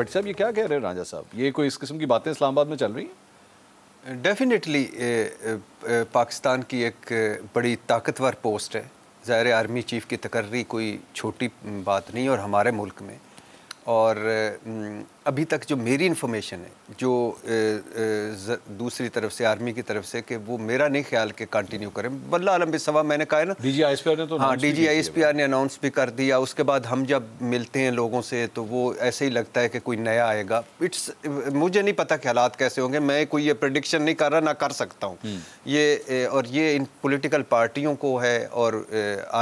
But साहब ये क्या कह रहे हैं राजा साहब ये कोई इस किस्म की बातें इस्लामाबाद में चल रही हैं डेफिनेटली पाकिस्तान की एक बड़ी ताकतवर पोस्ट है ज़ाहिर आर्मी चीफ की तकर्री कोई छोटी बात नहीं और हमारे मुल्क में और अभी तक जो मेरी इन्फॉर्मेशन है जो ए, ए, दूसरी तरफ से आर्मी की तरफ से कि वो मेरा नहीं ख्याल कि कंटिन्यू करें बल्ला आलम सवा मैंने कहा है ना D G I S P R ने तो हाँ D G I S P R ने अनाउंस भी कर दिया उसके बाद हम जब मिलते हैं लोगों से तो वो ऐसे ही लगता है कि कोई नया आएगा इट्स मुझे नहीं पता कि हालात कैसे होंगे मैं कोई ये प्रडिक्शन नहीं कर रहा ना कर सकता हूँ हम्म। ये और ये इन पोलिटिकल पार्टियों को है और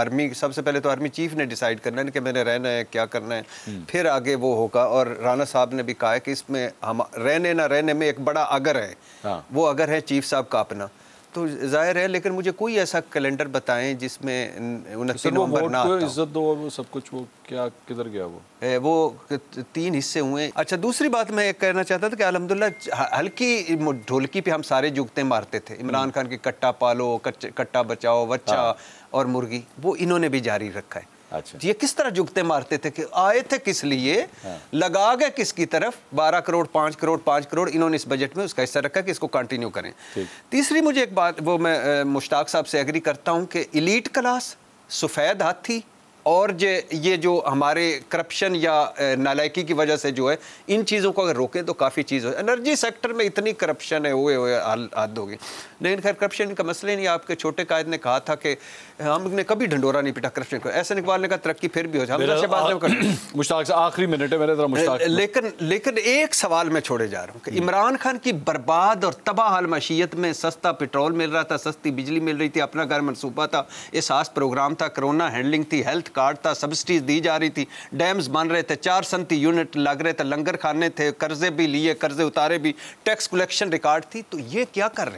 आर्मी सबसे पहले तो आर्मी चीफ ने डिसाइड करना है कि मैंने रहना है क्या करना है हम्म। फिर आगे वो होगा और राना साहब साहब ने भी कहा है कि इसमें हम रहने ना रहने में एक बड़ा अगर है हाँ। वो अगर है चीफ साहब का अपना तो जाहिर है लेकिन मुझे कोई ऐसा कैलेंडर बताएं जिसमें उनतीस नवंबर ना तो इज्जत दो वो सब कुछ वो क्या किधर गया वो ए, वो तीन हिस्से हुए अच्छा दूसरी बात मैं कहना चाहता था कि अलहमदिल्ला हल्की ढोलकी पे हम सारे जुगते मारते थे इमरान हम्म। खान की कट्टा पालो कट्टा बचाओ बच्चा हाँ। और मुर्गी वो इन्होंने भी जारी रखा है अच्छा तो ये किस तरह जुगते मारते थे कि आए थे किस लिए हाँ। लगा गए किसकी तरफ बारह करोड़ पाँच करोड़ पाँच करोड़ इन्होंने इस बजट में उसका हिस्सा रखा कि इसको कंटिन्यू करें तीसरी मुझे एक बात वो मैं मुश्ताक साहब से एग्री करता हूँ कि इलीट क्लास सफ़ेद हाथी और जे ये जो हमारे करप्शन या नालायकी की वजह से जो है इन चीज़ों को अगर रोकें तो काफ़ी चीज़ हो एनर्जी सेक्टर में इतनी करप्शन है हुए हुए हाथ होगी लेकिन खैर करप्शन का मसले नहीं आपके छोटे कायद ने कहा था कि हमने कभी ढंडोरा नहीं पिटा करप्शन को ऐसे इकबाल ने कहा तरक्की फिर भी हो जाए आखिरी मिनट है मेरे लेकिन लेकिन एक सवाल मैं छोड़े जा रहा हूँ कि इमरान खान की बर्बाद और तबाह हाल मशीत में सस्ता पेट्रोल मिल रहा था सस्ती बिजली मिल रही थी अपना घर मनसूबा था एहसास प्रोग्राम था कोरोना हैंडलिंग थी हेल्थ कार्ड था सब्सिडीज दी जा रही थी डैम्स बन रहे थे चार सनती यूनिट लग रहे थे लंगर खाने थे कर्जे भी लिए कर्जे उतारे भी टैक्स कलेक्शन रिकॉर्ड थी तो ये क्या कर रहे